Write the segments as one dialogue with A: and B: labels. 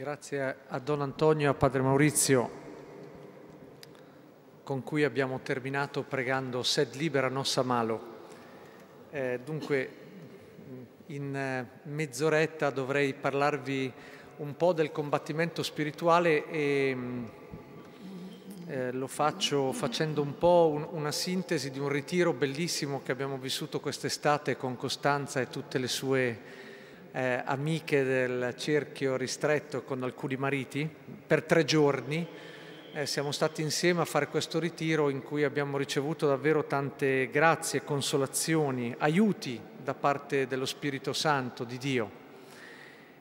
A: Grazie a Don Antonio e a Padre Maurizio, con cui abbiamo terminato pregando Sed libera nossa malo. Eh, dunque, in eh, mezz'oretta dovrei parlarvi un po' del combattimento spirituale e mm, eh, lo faccio facendo un po' un, una sintesi di un ritiro bellissimo che abbiamo vissuto quest'estate con Costanza e tutte le sue eh, amiche del cerchio ristretto con alcuni mariti per tre giorni. Eh, siamo stati insieme a fare questo ritiro in cui abbiamo ricevuto davvero tante grazie, consolazioni, aiuti da parte dello Spirito Santo di Dio.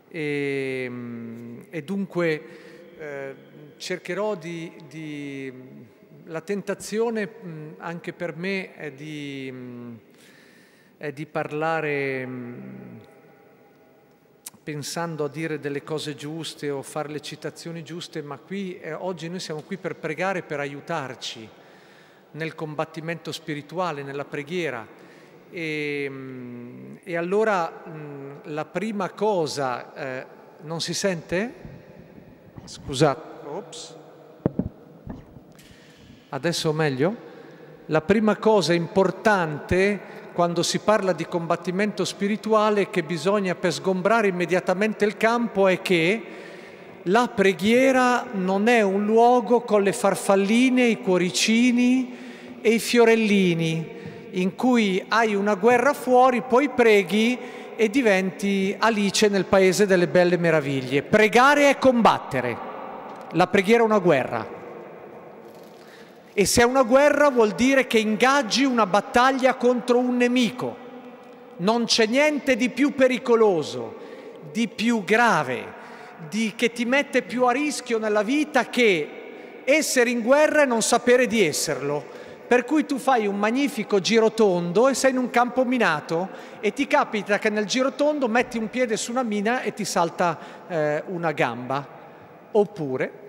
A: E, ehm, e dunque eh, cercherò di, di, La tentazione mh, anche per me è di, mh, è di parlare... Mh, pensando a dire delle cose giuste o fare le citazioni giuste, ma qui, eh, oggi noi siamo qui per pregare, per aiutarci nel combattimento spirituale, nella preghiera. E, mm, e allora mh, mm, la prima cosa, eh, non si sente? Scusate, ops. adesso meglio? La prima cosa importante quando si parla di combattimento spirituale che bisogna per sgombrare immediatamente il campo è che la preghiera non è un luogo con le farfalline, i cuoricini e i fiorellini in cui hai una guerra fuori, poi preghi e diventi Alice nel paese delle belle meraviglie. Pregare è combattere, la preghiera è una guerra. E se è una guerra vuol dire che ingaggi una battaglia contro un nemico. Non c'è niente di più pericoloso, di più grave, di, che ti mette più a rischio nella vita che essere in guerra e non sapere di esserlo. Per cui tu fai un magnifico girotondo e sei in un campo minato e ti capita che nel girotondo metti un piede su una mina e ti salta eh, una gamba. Oppure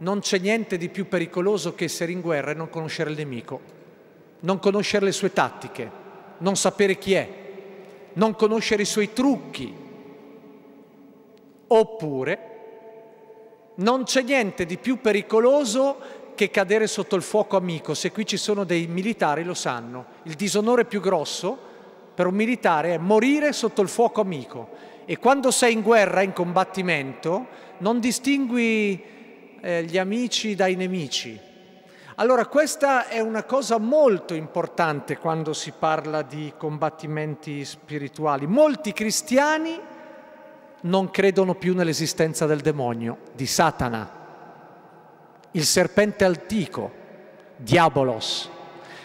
A: non c'è niente di più pericoloso che essere in guerra e non conoscere il nemico, non conoscere le sue tattiche, non sapere chi è, non conoscere i suoi trucchi. Oppure non c'è niente di più pericoloso che cadere sotto il fuoco amico. Se qui ci sono dei militari lo sanno. Il disonore più grosso per un militare è morire sotto il fuoco amico. E quando sei in guerra, in combattimento, non distingui eh, gli amici dai nemici. Allora questa è una cosa molto importante quando si parla di combattimenti spirituali. Molti cristiani non credono più nell'esistenza del demonio, di Satana, il serpente antico, diabolos.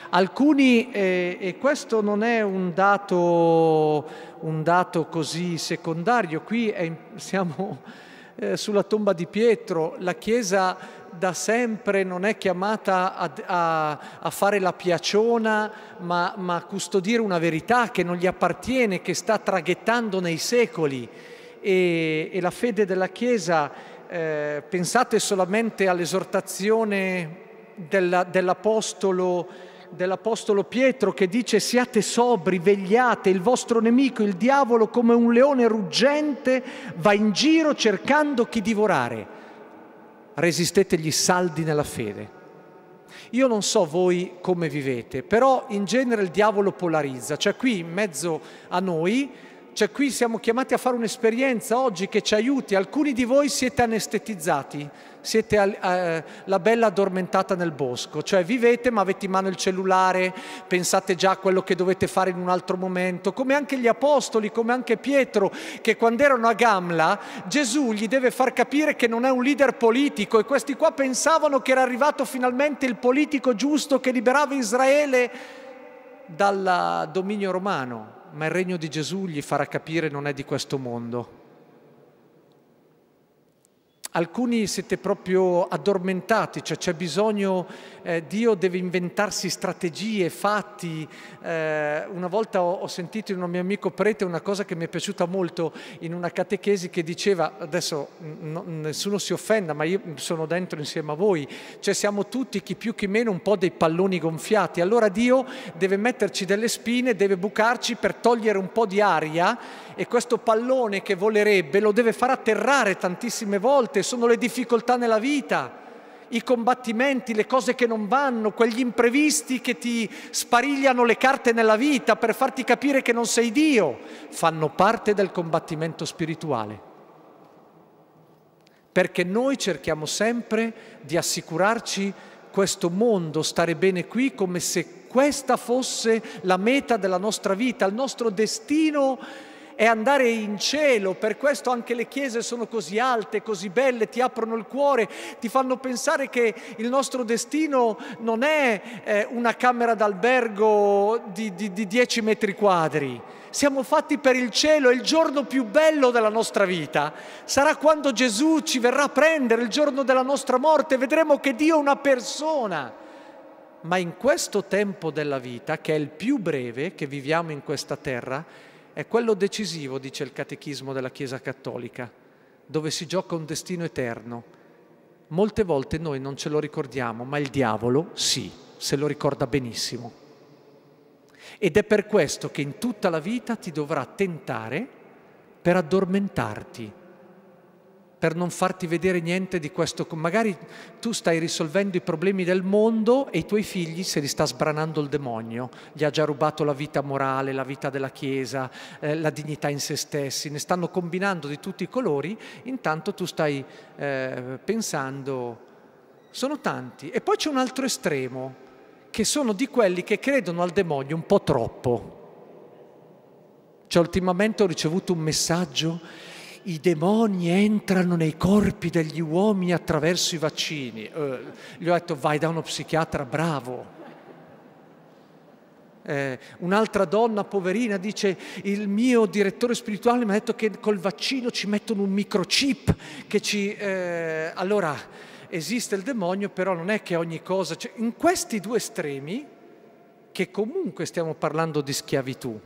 A: Alcuni, eh, e questo non è un dato, un dato così secondario, qui è, siamo eh, sulla tomba di Pietro, la Chiesa da sempre non è chiamata a, a, a fare la piaciona, ma, ma, a custodire una verità che non gli appartiene, che sta traghettando nei secoli. E, e la fede della Chiesa, eh, pensate solamente all'esortazione dell'Apostolo dell'Apostolo Pietro che dice siate sobri, vegliate, il vostro nemico, il diavolo, come un leone ruggente, va in giro cercando chi divorare. Resistete gli saldi nella fede. Io non so voi come vivete, però in genere il diavolo polarizza, cioè qui in mezzo a noi, cioè qui siamo chiamati a fare un'esperienza oggi che ci aiuti. Alcuni di voi siete anestetizzati, siete eh, la bella addormentata nel bosco, cioè vivete ma avete in mano il cellulare, pensate già a quello che dovete fare in un altro momento, come anche gli apostoli, come anche Pietro, che quando erano a Gamla Gesù gli deve far capire che non è un leader politico e questi qua pensavano che era arrivato finalmente il politico giusto che liberava Israele dal dominio romano, ma il regno di Gesù gli farà capire non è di questo mondo alcuni siete proprio addormentati, cioè c'è bisogno eh, Dio deve inventarsi strategie, fatti. Eh, una volta ho, ho, sentito in un mio amico prete una cosa che mi è piaciuta molto in una catechesi che diceva, adesso no, nessuno si offenda, ma io sono dentro insieme a voi, cioè siamo tutti, chi più chi meno, un po' dei palloni gonfiati. Allora Dio deve metterci delle spine, deve bucarci per togliere un po' di aria e questo pallone che volerebbe lo deve far atterrare tantissime volte, sono le difficoltà nella vita i combattimenti, le cose che non vanno, quegli imprevisti che ti sparigliano le carte nella vita per farti capire che non sei Dio, fanno parte del combattimento spirituale. Perché noi cerchiamo sempre di assicurarci questo mondo, stare bene qui come se questa fosse la meta della nostra vita, il nostro destino è andare in cielo, per questo anche le chiese sono così alte, così belle, ti aprono il cuore, ti fanno pensare che il nostro destino non è eh, una camera d'albergo di, di, di 10 metri quadri. Siamo fatti per il cielo, è il giorno più bello della nostra vita. Sarà quando Gesù ci verrà a prendere il giorno della nostra morte, vedremo che Dio è una persona ma in questo tempo della vita, che è il più breve che viviamo in questa terra, è quello decisivo, dice il catechismo della Chiesa Cattolica, dove si gioca un destino eterno. Molte volte noi non ce lo ricordiamo, ma il diavolo sì, se lo ricorda benissimo. Ed è per questo che in tutta la vita ti dovrà tentare per addormentarti, per non farti vedere niente di questo. Magari tu stai risolvendo i problemi del mondo e i tuoi figli se li sta sbranando il demonio, gli ha già rubato la vita morale, la vita della Chiesa, eh, la dignità in se stessi, ne stanno combinando di tutti i colori, intanto tu stai eh, pensando, sono tanti. E poi c'è un altro estremo, che sono di quelli che credono al demonio un po' troppo. Cioè ultimamente ho ricevuto un messaggio i demoni entrano nei corpi degli uomini attraverso i vaccini. Eh, gli ho detto vai da uno psichiatra bravo. Eh, un'altra donna poverina dice il mio direttore spirituale mi ha detto che col vaccino ci mettono un microchip che ci... Eh, allora esiste il demonio però non è che ogni cosa... Cioè, in questi due estremi che comunque stiamo parlando di schiavitù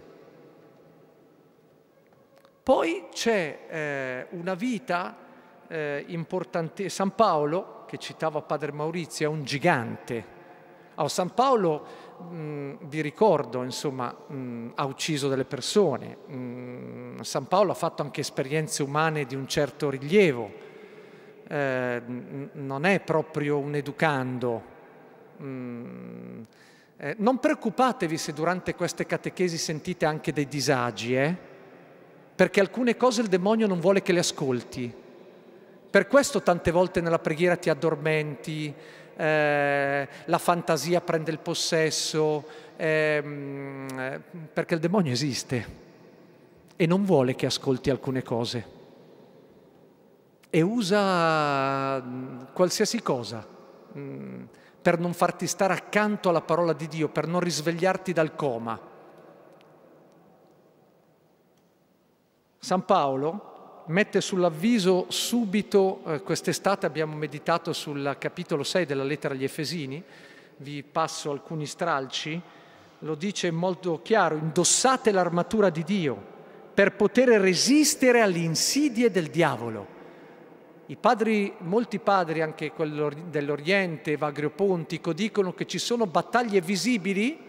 A: poi c'è eh, una vita eh, importante, San Paolo, che citava Padre Maurizio, è un gigante. oh, San Paolo, mh, vi ricordo, insomma, mh, ha ucciso delle persone. Mh, San Paolo ha fatto anche esperienze umane di un certo rilievo. Eh, non è proprio un educando. Eh, non preoccupatevi se durante queste catechesi sentite anche dei disagi, eh? perché alcune cose il demonio non vuole che le ascolti. Per questo tante volte nella preghiera ti addormenti, eh, la fantasia prende il possesso, eh, perché il demonio esiste e non vuole che ascolti alcune cose. E usa mm, qualsiasi cosa mm, per non farti stare accanto alla parola di Dio, per non risvegliarti dal coma. San Paolo mette sull'avviso subito, eh, quest'estate abbiamo meditato sul capitolo 6 della lettera agli Efesini, vi passo alcuni stralci, lo dice molto chiaro, indossate l'armatura di Dio per poter resistere alle insidie del diavolo. I padri, molti padri, anche quello dell'Oriente, Vagrio Pontico, dicono che ci sono battaglie visibili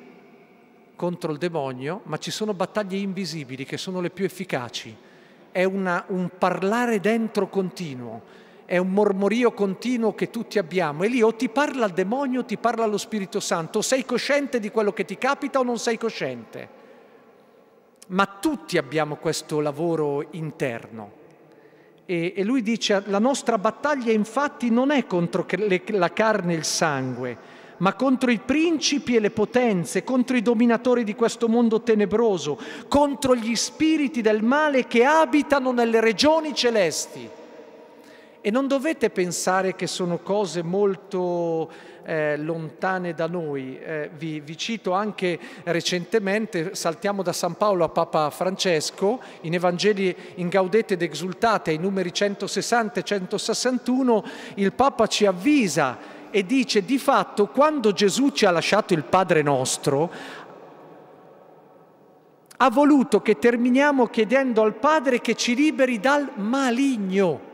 A: contro il demonio, ma ci sono battaglie invisibili che sono le più efficaci. È una, un parlare dentro continuo, è un mormorio continuo che tutti abbiamo e lì o ti parla il demonio o ti parla lo Spirito Santo, o sei cosciente di quello che ti capita o non sei cosciente. Ma tutti abbiamo questo lavoro interno. E, e lui dice, la nostra battaglia infatti non è contro la carne e il sangue, ma contro i principi e le potenze, contro i dominatori di questo mondo tenebroso, contro gli spiriti del male che abitano nelle regioni celesti. E non dovete pensare che sono cose molto eh, lontane da noi. Eh, vi, vi, cito anche recentemente, saltiamo da San Paolo a Papa Francesco, in Evangeli in Gaudete ed Exultate, ai numeri 160 e 161, il Papa ci avvisa e dice di fatto quando Gesù ci ha lasciato il Padre nostro, ha voluto che terminiamo chiedendo al Padre che ci liberi dal maligno.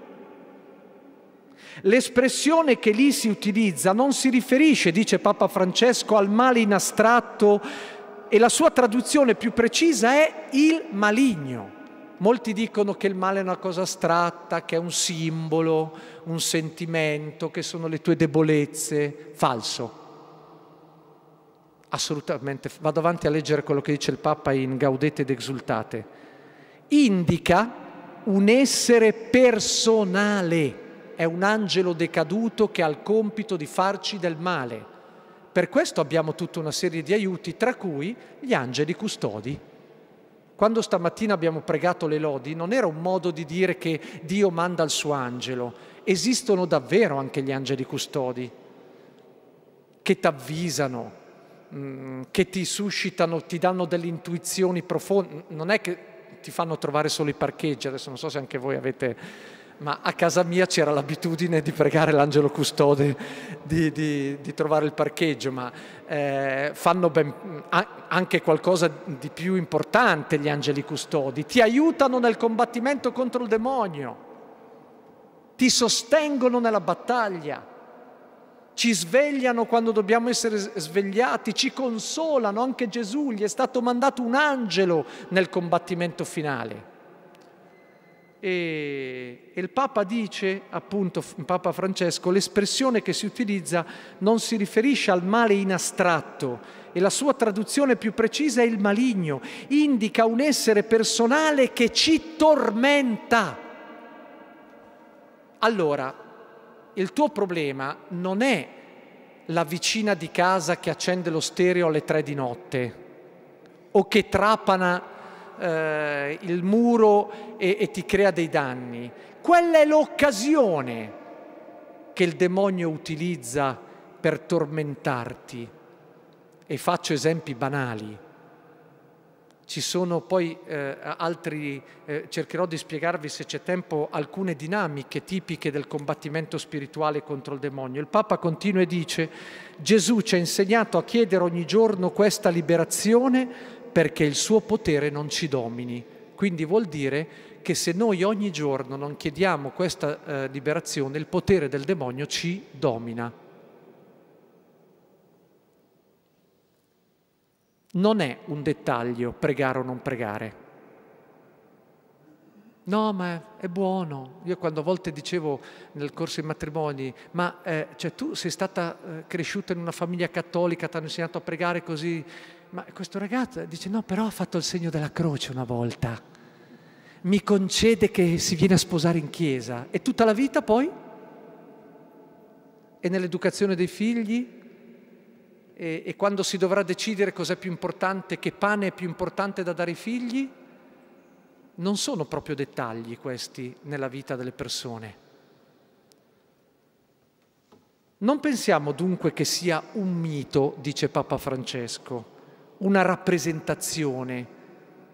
A: L'espressione che lì si utilizza non si riferisce, dice Papa Francesco, al male in astratto e la sua traduzione più precisa è il maligno. Molti dicono che il male è una cosa astratta, che è un simbolo, un sentimento, che sono le tue debolezze. Falso. Assolutamente. Vado avanti a leggere quello che dice il Papa in Gaudete ed Exultate. Indica un essere personale. È un angelo decaduto che ha il compito di farci del male. Per questo abbiamo tutta una serie di aiuti, tra cui gli angeli custodi. Quando stamattina abbiamo pregato le lodi, non era un modo di dire che Dio manda il suo angelo. Esistono davvero anche gli angeli custodi, che ti avvisano, mm, che ti suscitano, ti danno delle intuizioni profonde. Non è che ti fanno trovare solo i parcheggi, adesso non so se anche voi avete ma a casa mia c'era l'abitudine di pregare l'angelo custode, di, di, di trovare il parcheggio, ma eh, fanno ben, anche qualcosa di più importante gli angeli custodi, ti aiutano nel combattimento contro il demonio, ti sostengono nella battaglia, ci svegliano quando dobbiamo essere svegliati, ci consolano, anche Gesù gli è stato mandato un angelo nel combattimento finale. E, e, il Papa dice, appunto, Papa Francesco, l'espressione che si utilizza non si riferisce al male in astratto e la sua traduzione più precisa è il maligno, indica un essere personale che ci tormenta. Allora, il tuo problema non è la vicina di casa che accende lo stereo alle tre di notte o che trapana eh, il muro e, e ti crea dei danni. Quella è l'occasione che il demonio utilizza per tormentarti. E faccio esempi banali. Ci sono poi eh, altri, eh, cercherò di spiegarvi se c'è tempo, alcune dinamiche tipiche del combattimento spirituale contro il demonio. Il Papa continua e dice, Gesù ci ha insegnato a chiedere ogni giorno questa liberazione perché il suo potere non ci domini. Quindi vuol dire che se noi ogni giorno non chiediamo questa eh, liberazione, il potere del demonio ci domina. Non è un dettaglio pregare o non pregare. No, ma è buono. Io quando a volte dicevo nel corso dei matrimoni, ma eh, cioè, tu sei stata eh, cresciuta in una famiglia cattolica, ti hanno insegnato a pregare così, ma questo ragazzo dice no, però ha fatto il segno della croce una volta, mi concede che si viene a sposare in chiesa e tutta la vita poi? E nell'educazione dei figli? E, e quando si dovrà decidere cos'è più importante, che pane è più importante da dare ai figli? Non sono proprio dettagli questi nella vita delle persone. Non pensiamo dunque che sia un mito, dice Papa Francesco, una rappresentazione,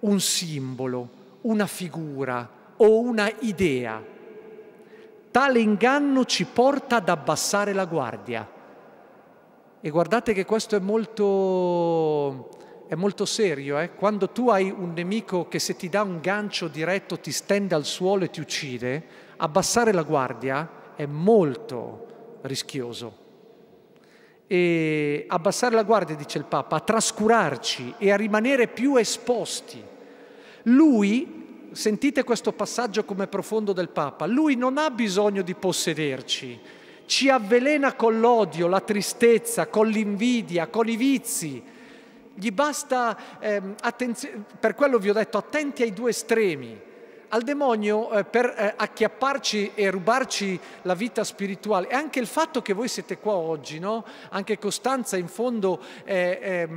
A: un simbolo, una figura o una idea. Tale inganno ci porta ad abbassare la guardia. E guardate che questo è molto, è molto serio. Eh? Quando tu hai un nemico che se ti dà un gancio diretto ti stende al suolo e ti uccide, abbassare la guardia è molto rischioso e abbassare la guardia, dice il Papa, a trascurarci e a rimanere più esposti. Lui, sentite questo passaggio come profondo del Papa, lui non ha bisogno di possederci, ci avvelena con l'odio, la tristezza, con l'invidia, con i vizi. Gli basta, ehm, per quello vi ho detto, attenti ai due estremi, al demonio eh, per eh, acchiapparci e rubarci la vita spirituale. E anche il fatto che voi siete qua oggi, no? anche Costanza in fondo eh,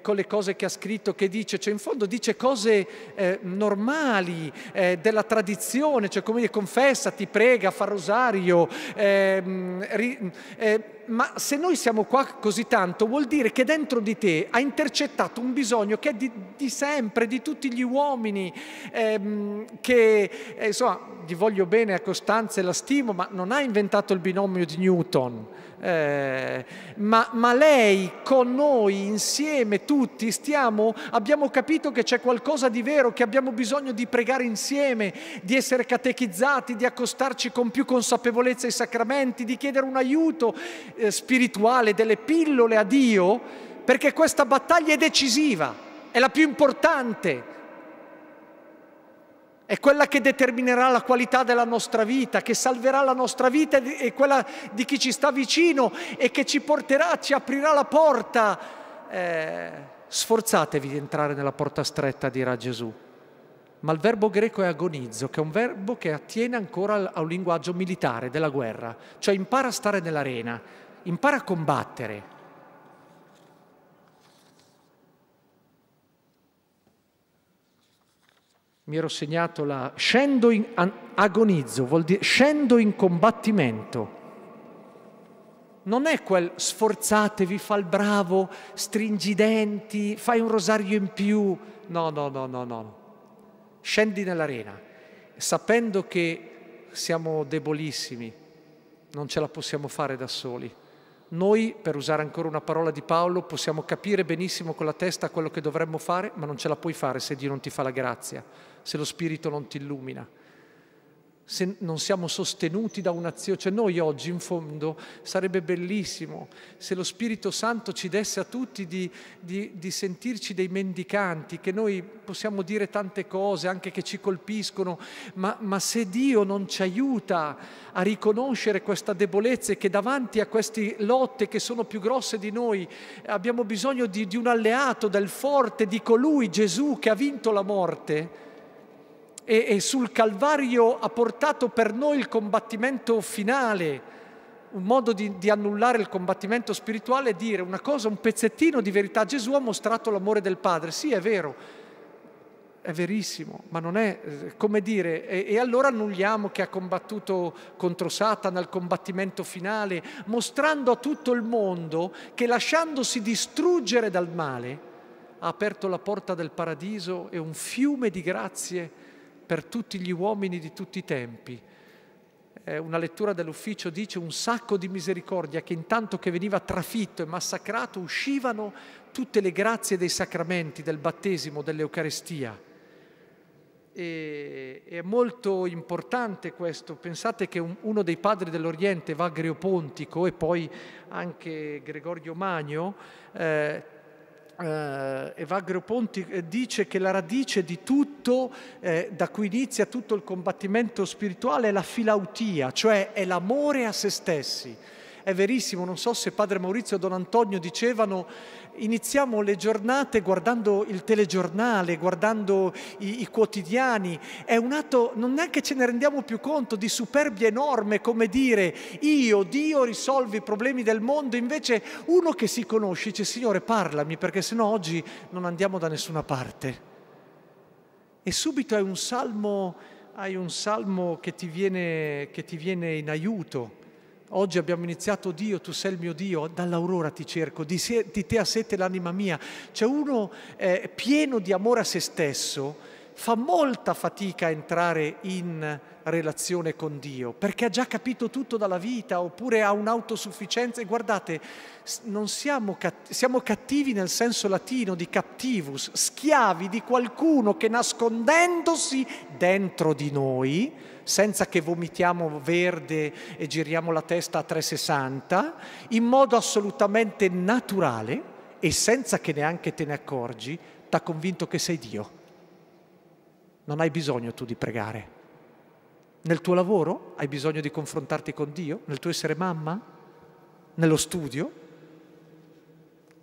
A: con le cose che ha scritto, che dice, cioè in fondo dice cose eh, normali eh, della tradizione, cioè come dire confessati, prega, fa rosario, ehm, ri, eh, ma se noi siamo qua così tanto vuol dire che dentro di te ha intercettato un bisogno che è di, di sempre, di tutti gli uomini, ehm, che eh, insomma gli voglio bene a Costanza e la stimo, ma non ha inventato il binomio di Newton, eh, ma, ma, lei con noi insieme tutti stiamo, abbiamo capito che c'è qualcosa di vero, che abbiamo bisogno di pregare insieme, di essere catechizzati, di accostarci con più consapevolezza ai sacramenti, di chiedere un aiuto eh, spirituale, delle pillole a Dio, perché questa battaglia è decisiva, è la più importante è quella che determinerà la qualità della nostra vita, che salverà la nostra vita e quella di chi ci sta vicino e che ci porterà, ci aprirà la porta. Eh, sforzatevi di entrare nella porta stretta, dirà Gesù. Ma il verbo greco è agonizzo, che è un verbo che attiene ancora a un linguaggio militare della guerra, cioè impara a stare nell'arena, impara a combattere, mi ero segnato la scendo in agonizzo, vuol dire scendo in combattimento. Non è quel sforzatevi, fa il bravo, stringi i denti, fai un rosario in più. No, no, no, no, no. Scendi nell'arena, sapendo che siamo debolissimi, non ce la possiamo fare da soli. Noi, per usare ancora una parola di Paolo, possiamo capire benissimo con la testa quello che dovremmo fare, ma non ce la puoi fare se Dio non ti fa la grazia se lo Spirito non ti illumina, se non siamo sostenuti da un'azione. Cioè noi oggi in fondo sarebbe bellissimo se lo Spirito Santo ci desse a tutti di, di, di sentirci dei mendicanti, che noi possiamo dire tante cose anche che ci colpiscono, ma, ma se Dio non ci aiuta a riconoscere questa debolezza e che davanti a queste lotte che sono più grosse di noi abbiamo bisogno di, di un alleato, del forte, di colui, Gesù, che ha vinto la morte, e, e sul Calvario ha portato per noi il combattimento finale, un modo di, di, annullare il combattimento spirituale è dire una cosa, un pezzettino di verità. Gesù ha mostrato l'amore del Padre. Sì, è vero, è verissimo, ma non è eh, come dire. E, e allora annulliamo che ha combattuto contro Satana il combattimento finale, mostrando a tutto il mondo che lasciandosi distruggere dal male ha aperto la porta del paradiso e un fiume di grazie per tutti gli uomini di tutti i tempi. Eh, una lettura dell'ufficio dice un sacco di misericordia che intanto che veniva trafitto e massacrato uscivano tutte le grazie dei sacramenti, del battesimo, dell'Eucarestia. E, è molto importante questo. Pensate che un, uno dei padri dell'Oriente, Vagrio Pontico e poi anche Gregorio Magno, eh, eh, Evagrio Ponti eh, dice che la radice di tutto, eh, da cui inizia tutto il combattimento spirituale, è la filautia, cioè è l'amore a se stessi è verissimo, non so se padre Maurizio o don Antonio dicevano iniziamo le giornate guardando il telegiornale, guardando i, i quotidiani, è un atto, non è che ce ne rendiamo più conto, di superbia enorme, come dire io, Dio risolvi i problemi del mondo, invece uno che si conosce dice Signore parlami perché sennò oggi non andiamo da nessuna parte. E subito è un salmo, hai un salmo che, ti viene, che ti viene in aiuto. Oggi abbiamo iniziato Dio, tu sei il mio Dio, dall'aurora ti cerco, di, se, di te ha sete l'anima mia. C'è cioè, uno eh, pieno di amore a se stesso, fa molta fatica a entrare in relazione con Dio, perché ha già capito tutto dalla vita, oppure ha un'autosufficienza. E guardate, non siamo, siamo cattivi nel senso latino di captivus, schiavi di qualcuno che nascondendosi dentro di noi, senza che vomitiamo verde e giriamo la testa a 360, in modo assolutamente naturale e senza che neanche te ne accorgi, t'ha convinto che sei Dio. Non hai bisogno tu di pregare. Nel tuo lavoro hai bisogno di confrontarti con Dio? Nel tuo essere mamma? Nello studio?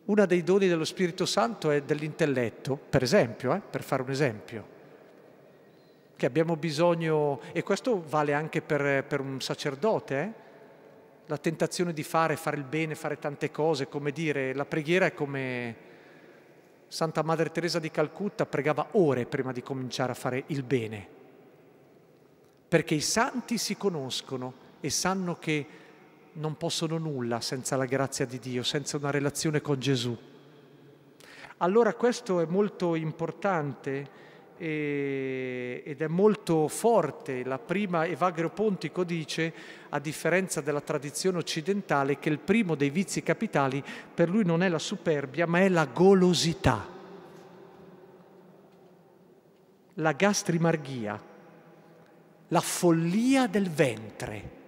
A: Uno dei doni dello Spirito Santo è dell'intelletto, per esempio, eh, per fare un esempio che abbiamo bisogno, e questo vale anche per, per un sacerdote, eh? la tentazione di fare, fare il bene, fare tante cose, come dire, la preghiera è come Santa Madre Teresa di Calcutta pregava ore prima di cominciare a fare il bene, perché i santi si conoscono e sanno che non possono nulla senza la grazia di Dio, senza una relazione con Gesù. Allora questo è molto importante e, ed è molto forte. La prima, Evagrio Pontico dice, a differenza della tradizione occidentale, che il primo dei vizi capitali per lui non è la superbia, ma è la golosità, la gastrimarghia, la follia del ventre.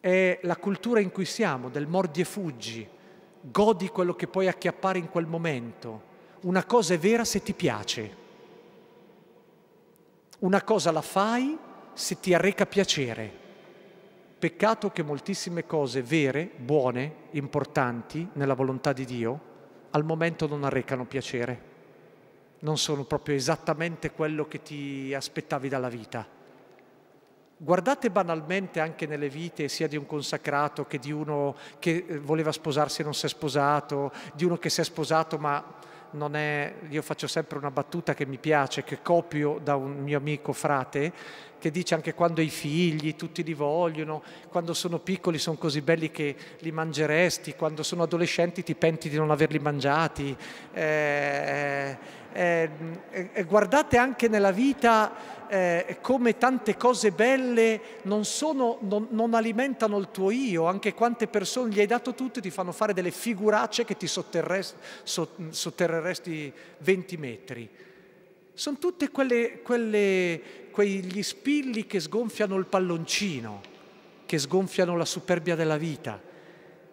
A: È la cultura in cui siamo, del mordi e fuggi, godi quello che puoi acchiappare in quel momento una cosa è vera se ti piace, una cosa la fai se ti arreca piacere. Peccato che moltissime cose vere, buone, importanti nella volontà di Dio, al momento non arrecano piacere, non sono proprio esattamente quello che ti aspettavi dalla vita. Guardate banalmente anche nelle vite sia di un consacrato che di uno che eh, voleva sposarsi e non si è sposato, di uno che si è sposato ma non è, io faccio sempre una battuta che mi piace, che copio da un mio amico frate, che dice anche quando i figli tutti li vogliono, quando sono piccoli sono così belli che li mangeresti, quando sono adolescenti ti penti di non averli mangiati. Eh, eh, eh, eh guardate anche nella vita eh, come tante cose belle non, sono, non, non alimentano il tuo io, anche quante persone gli hai dato tutto e ti fanno fare delle figuracce che ti sotterresti, sotterresti 20 metri sono tutti quegli spilli che sgonfiano il palloncino, che sgonfiano la superbia della vita.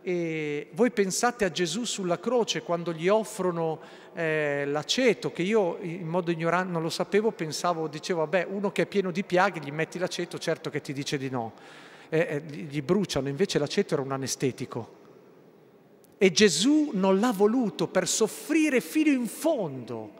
A: E voi pensate a Gesù sulla croce quando gli offrono eh, l'aceto, che io in modo ignorante non lo sapevo, pensavo, dicevo, vabbè, uno che è pieno di piaghe, gli metti l'aceto, certo che ti dice di no. Eh, eh, gli bruciano, invece l'aceto era un anestetico. E Gesù non l'ha voluto per soffrire fino in fondo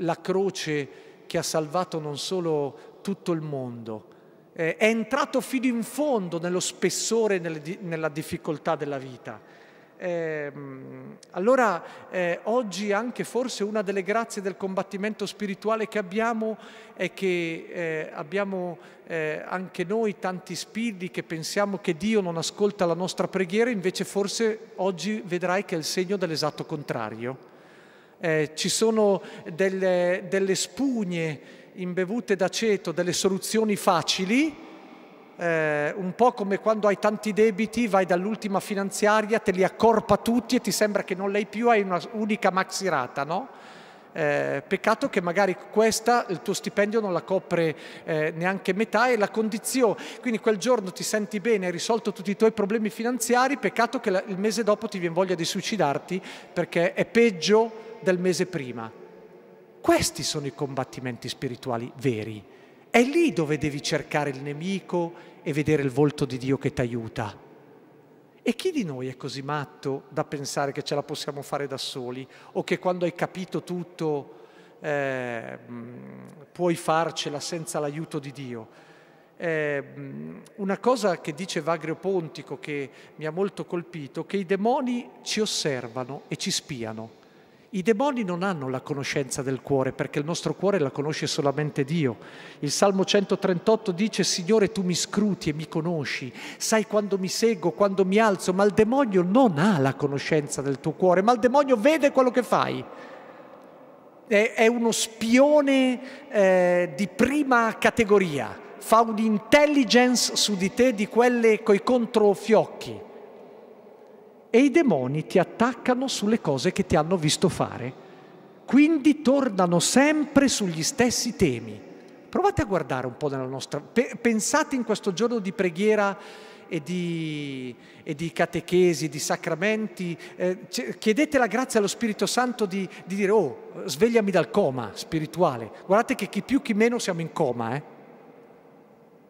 A: la croce che ha salvato non solo tutto il mondo, eh, è entrato fino in fondo nello spessore e nella difficoltà della vita. Ehm, allora eh, oggi anche forse una delle grazie del combattimento spirituale che abbiamo è che eh, abbiamo anche noi tanti spiriti che pensiamo che Dio non ascolta la nostra preghiera, invece forse oggi vedrai che è il segno dell'esatto contrario eh, ci sono delle, delle, spugne imbevute d'aceto, delle soluzioni facili, eh, un po' come quando hai tanti debiti, vai dall'ultima finanziaria, te li accorpa tutti e ti sembra che non l'hai più, hai una unica maxi rata, no? Eh, peccato che magari questa il tuo stipendio non la copre eh, neanche metà e la condizione, quindi quel giorno ti senti bene, hai risolto tutti i tuoi problemi finanziari, peccato che la, il mese dopo ti viene voglia di suicidarti perché è peggio del mese prima. Questi sono i combattimenti spirituali veri. È lì dove devi cercare il nemico e vedere il volto di Dio che ti aiuta. E chi di noi è così matto da pensare che ce la possiamo fare da soli o che quando hai capito tutto eh, puoi farcela senza l'aiuto di Dio? Eh, una cosa che dice Vagrio Pontico che mi ha molto colpito, che i demoni ci osservano e ci spiano i demoni non hanno la conoscenza del cuore perché il nostro cuore la conosce solamente Dio. Il Salmo 138 dice Signore tu mi scruti e mi conosci, sai quando mi seguo, quando mi alzo, ma il demonio non ha la conoscenza del tuo cuore, ma il demonio vede quello che fai. È, è uno spione eh, di prima categoria, fa un'intelligence su di te di quelle coi controfiocchi e i demoni ti attaccano sulle cose che ti hanno visto fare. Quindi tornano sempre sugli stessi temi. Provate a guardare un po' nella nostra... Pensate in questo giorno di preghiera e di, e di catechesi, di sacramenti, eh, chiedete la grazia allo Spirito Santo di, di, dire, oh, svegliami dal coma spirituale. Guardate che chi più chi meno siamo in coma, eh?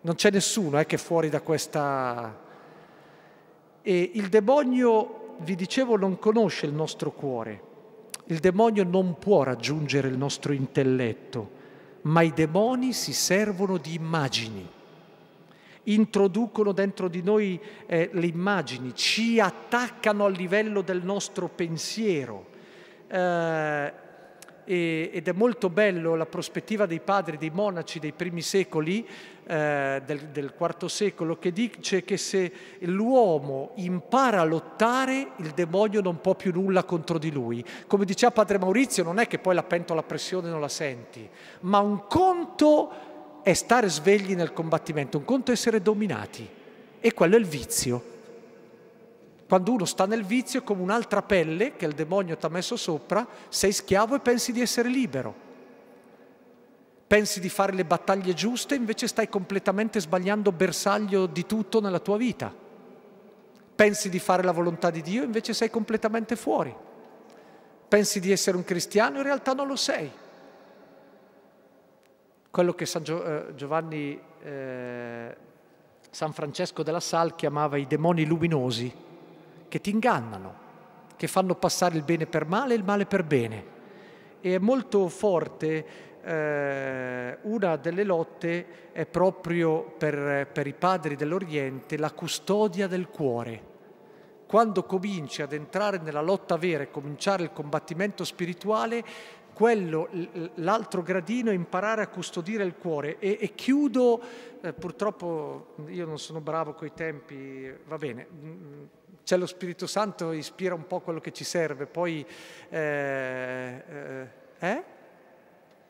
A: Non c'è nessuno eh, che è fuori da questa e il demonio, vi dicevo, non conosce il nostro cuore, il demonio non può raggiungere il nostro intelletto, ma i demoni si servono di immagini, introducono dentro di noi eh, le immagini, ci attaccano a livello del nostro pensiero. Eh, e, ed è molto bello la prospettiva dei padri, dei monaci dei primi secoli, eh, del, del IV secolo, che dice che se l'uomo impara a lottare, il demonio non può più nulla contro di lui. Come diceva padre Maurizio, non è che poi la pentola a pressione non la senti, ma un conto è stare svegli nel combattimento, un conto è essere dominati e quello è il vizio. Quando uno sta nel vizio è come un'altra pelle che il demonio ti ha messo sopra, sei schiavo e pensi di essere libero. Pensi di fare le battaglie giuste, invece stai completamente sbagliando bersaglio di tutto nella tua vita. Pensi di fare la volontà di Dio, invece sei completamente fuori. Pensi di essere un cristiano, in realtà non lo sei. Quello che San eh, Giovanni, eh, San Francesco della Sal chiamava i demoni luminosi che ti ingannano, che fanno passare il bene per male e il male per bene. E è molto forte, eh, una delle lotte è proprio per, per i padri dell'Oriente la custodia del cuore. Quando cominci ad entrare nella lotta vera e cominciare il combattimento spirituale, quello, l'altro gradino è imparare a custodire il cuore. E, e chiudo, eh, purtroppo io non sono bravo coi tempi, va bene, mm, c'è lo Spirito Santo, ispira un po' quello che ci serve, poi... eh? eh, eh?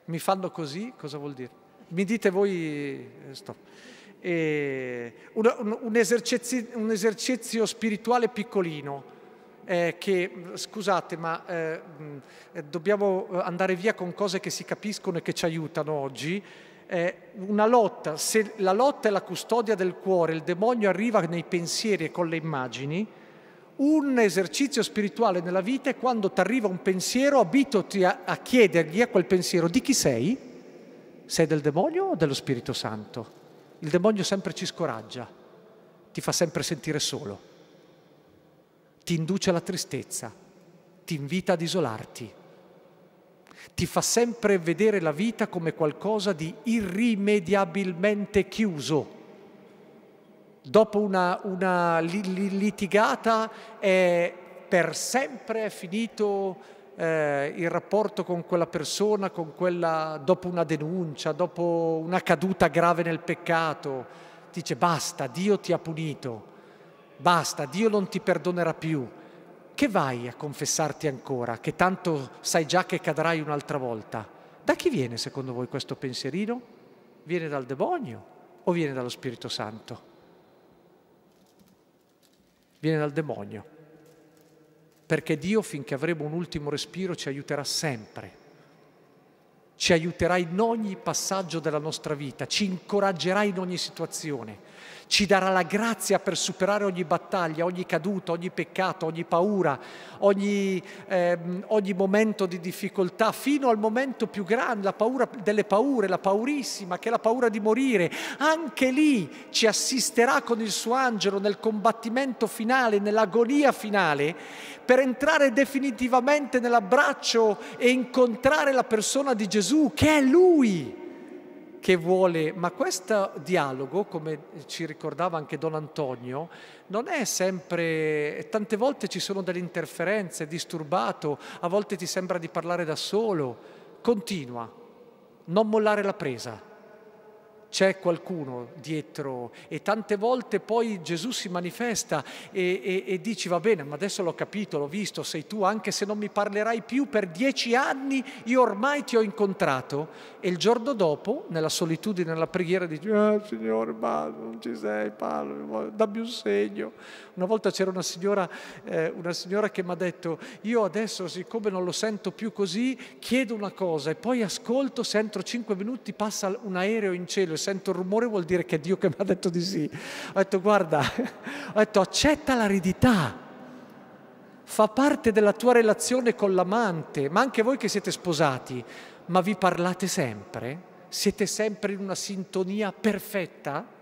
A: mi fanno così, cosa vuol dire? Mi dite voi, eh, stop. Eh, un, un, un, esercizio, un esercizio spirituale piccolino, eh, che, scusate, ma eh, dobbiamo eh, andare via con cose che si capiscono e che ci aiutano oggi. Eh, una lotta, se la lotta è la custodia del cuore, il demonio arriva nei pensieri e con le immagini, un esercizio spirituale nella vita è quando ti arriva un pensiero, abituati a, a chiedergli a quel pensiero di chi sei, sei del demonio o dello Spirito Santo? Il demonio sempre ci scoraggia, ti fa sempre sentire solo ti induce alla tristezza, ti invita ad isolarti, ti fa sempre vedere la vita come qualcosa di irrimediabilmente chiuso. Dopo una, una litigata è per sempre finito eh, il rapporto con quella persona, con quella, dopo una denuncia, dopo una caduta grave nel peccato. Dice basta, Dio ti ha punito basta, Dio non ti perdonerà più, che vai a confessarti ancora, che tanto sai già che cadrai un'altra volta? Da chi viene secondo voi questo pensierino? Viene dal demonio o viene dallo Spirito Santo? Viene dal demonio, perché Dio finché avremo un ultimo respiro ci aiuterà sempre ci aiuterà in ogni passaggio della nostra vita, ci incoraggerà in ogni situazione ci darà la grazia per superare ogni battaglia, ogni caduta, ogni peccato, ogni paura, ogni, ehm, ogni momento di difficoltà, fino al momento più grande, la paura delle paure, la paurissima, che è la paura di morire. Anche lì ci assisterà con il suo angelo nel combattimento finale, nell'agonia finale, per entrare definitivamente nell'abbraccio e incontrare la persona di Gesù, che è Lui che vuole, ma questo dialogo, come ci ricordava anche Don Antonio, non è sempre, tante volte ci sono delle interferenze, è disturbato, a volte ti sembra di parlare da solo, continua, non mollare la presa c'è qualcuno dietro e tante volte poi Gesù si manifesta e, e, e, dici va bene, ma adesso l'ho capito, l'ho visto, sei tu, anche se non mi parlerai più per dieci anni, io ormai ti ho incontrato e il giorno dopo, nella solitudine, nella preghiera, dici, ah, Signore, ma non ci sei, parlo, dammi un segno. Una volta c'era una signora, eh, una signora che mi ha detto, io adesso siccome non lo sento più così, chiedo una cosa e poi ascolto, se entro cinque minuti passa un aereo in cielo e sento il rumore vuol dire che è Dio che mi ha detto di sì. Ho detto guarda, ho detto accetta l'aridità fa parte della tua relazione con l'amante, ma anche voi che siete sposati, ma vi parlate sempre? Siete sempre in una sintonia perfetta?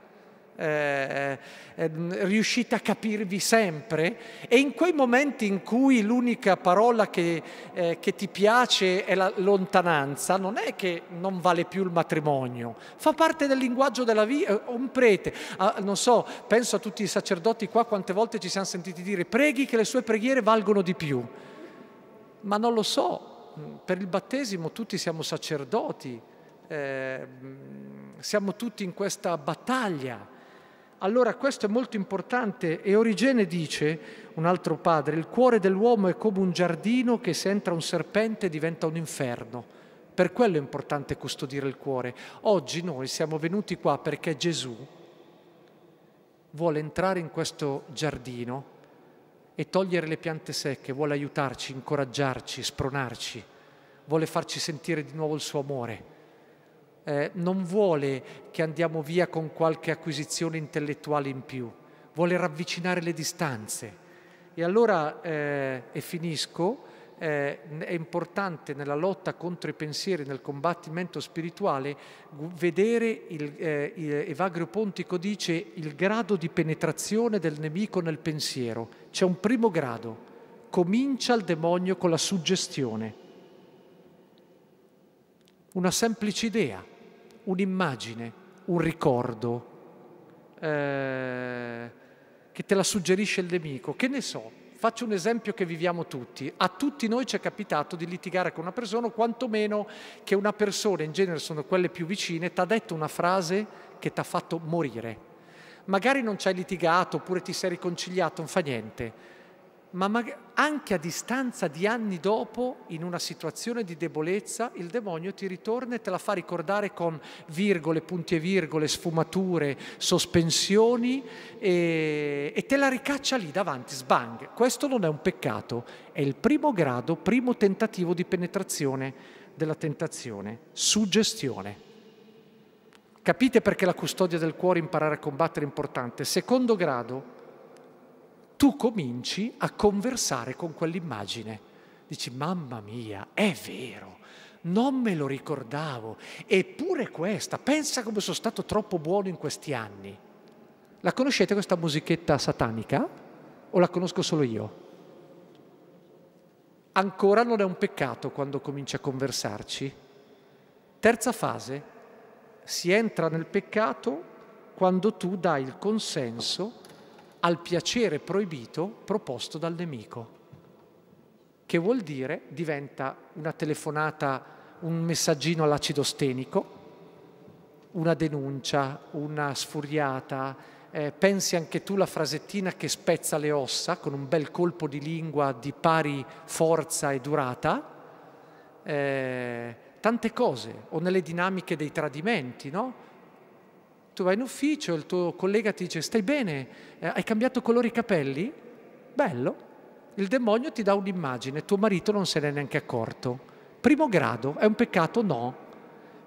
A: eh, eh riuscite a capirvi sempre e in quei momenti in cui l'unica parola che, eh, che ti piace è la lontananza, non è che non vale più il matrimonio, fa parte del linguaggio della vita. Eh, un prete, ah, non so, penso a tutti i sacerdoti qua quante volte ci siamo sentiti dire preghi che le sue preghiere valgono di più, ma non lo so, per il battesimo tutti siamo sacerdoti, eh, siamo tutti in questa battaglia. Allora questo è molto importante e Origene dice, un altro padre, il cuore dell'uomo è come un giardino che se entra un serpente diventa un inferno. Per quello è importante custodire il cuore. Oggi noi siamo venuti qua perché Gesù vuole entrare in questo giardino e togliere le piante secche, vuole aiutarci, incoraggiarci, spronarci, vuole farci sentire di nuovo il suo amore eh, non vuole che andiamo via con qualche acquisizione intellettuale in più, vuole ravvicinare le distanze. E allora, eh, e finisco, eh, è importante nella lotta contro i pensieri, nel combattimento spirituale, vedere, il, eh, Evagrio Pontico dice, il grado di penetrazione del nemico nel pensiero. C'è un primo grado, comincia il demonio con la suggestione, una semplice idea un'immagine, un ricordo eh, che te la suggerisce il nemico, che ne so. Faccio un esempio che viviamo tutti. A tutti noi ci è capitato di litigare con una persona, o quantomeno che una persona, in genere sono quelle più vicine, ti ha detto una frase che ti ha fatto morire. Magari non ci hai litigato oppure ti sei riconciliato, non fa niente ma anche a distanza di anni dopo, in una situazione di debolezza, il demonio ti ritorna e te la fa ricordare con virgole, punti e virgole, sfumature, sospensioni e, e te la ricaccia lì davanti, sbang. Questo non è un peccato, è il primo grado, primo tentativo di penetrazione della tentazione, suggestione. Capite perché la custodia del cuore imparare a combattere è importante. Secondo grado, tu cominci a conversare con quell'immagine. Dici, mamma mia, è vero, non me lo ricordavo, eppure questa, pensa come sono stato troppo buono in questi anni. La conoscete questa musichetta satanica o la conosco solo io? Ancora non è un peccato quando cominci a conversarci. Terza fase, si entra nel peccato quando tu dai il consenso al piacere proibito proposto dal nemico, che vuol dire diventa una telefonata, un messaggino all'acido stenico, una denuncia, una sfuriata, eh, pensi anche tu la frasettina che spezza le ossa con un bel colpo di lingua di pari forza e durata, eh, tante cose, o nelle dinamiche dei tradimenti, no? Tu vai in ufficio, il tuo collega ti dice stai bene, eh, hai cambiato colore i capelli? Bello. Il demonio ti dà un'immagine, tuo marito non se n'è neanche accorto. Primo grado, è un peccato? No.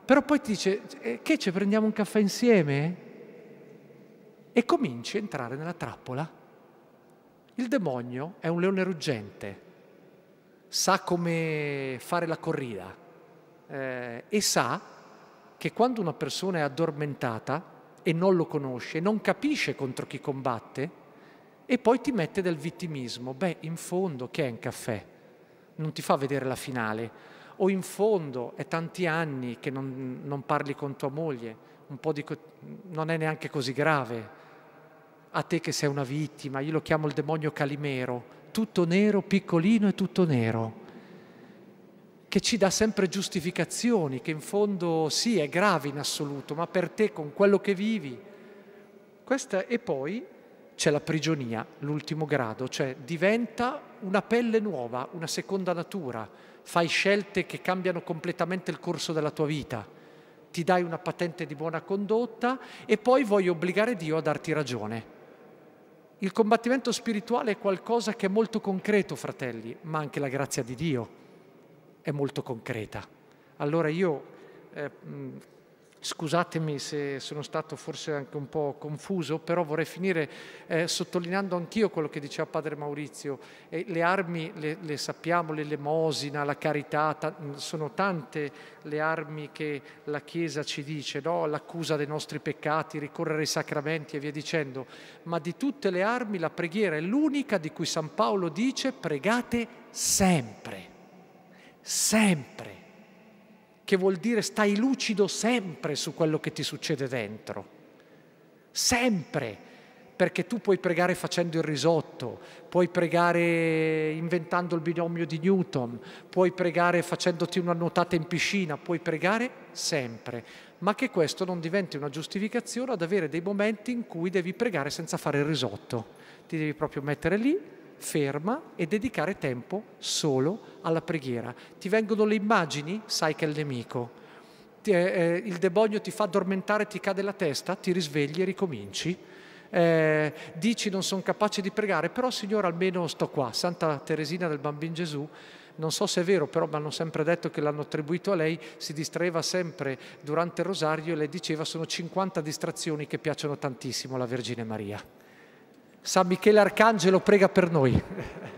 A: Però poi ti dice eh, che ci prendiamo un caffè insieme? E cominci a entrare nella trappola. Il demonio è un leone ruggente, sa come fare la corrida eh, e sa che quando una persona è addormentata e non lo conosce, non capisce contro chi combatte e poi ti mette del vittimismo. Beh, in fondo che è un caffè? Non ti fa vedere la finale. O in fondo è tanti anni che non, non parli con tua moglie, di, non è neanche così grave. A te che sei una vittima, io lo chiamo il demonio calimero, tutto nero, piccolino e tutto nero che ci dà sempre giustificazioni, che in fondo sì è grave in assoluto, ma per te con quello che vivi. Questa, e poi c'è la prigionia, l'ultimo grado, cioè diventa una pelle nuova, una seconda natura, fai scelte che cambiano completamente il corso della tua vita, ti dai una patente di buona condotta e poi vuoi obbligare Dio a darti ragione. Il combattimento spirituale è qualcosa che è molto concreto, fratelli, ma anche la grazia di Dio è molto concreta. Allora io, eh, scusatemi se sono stato forse anche un po' confuso, però vorrei finire eh, sottolineando anch'io quello che diceva padre Maurizio. Eh, le armi le, le sappiamo, l'elemosina, la carità, ta sono tante le armi che la Chiesa ci dice, no? l'accusa dei nostri peccati, ricorrere ai sacramenti e via dicendo, ma di tutte le armi la preghiera è l'unica di cui San Paolo dice pregate sempre sempre, che vuol dire stai lucido sempre su quello che ti succede dentro, sempre, perché tu puoi pregare facendo il risotto, puoi pregare inventando il binomio di Newton, puoi pregare facendoti una nuotata in piscina, puoi pregare sempre, ma che questo non diventi una giustificazione ad avere dei momenti in cui devi pregare senza fare il risotto, ti devi proprio mettere lì ferma e dedicare tempo solo alla preghiera. Ti vengono le immagini? Sai che è il nemico. Ti, eh, eh il demonio ti fa addormentare, ti cade la testa, ti risvegli e ricominci. Eh, dici non sono capace di pregare, però Signore almeno sto qua. Santa Teresina del Bambino Gesù non so se è vero, però mi hanno sempre detto che l'hanno attribuito a lei, si distraeva sempre durante il rosario e le diceva sono 50 distrazioni che piacciono tantissimo alla Vergine Maria. San Michele Arcangelo prega per noi.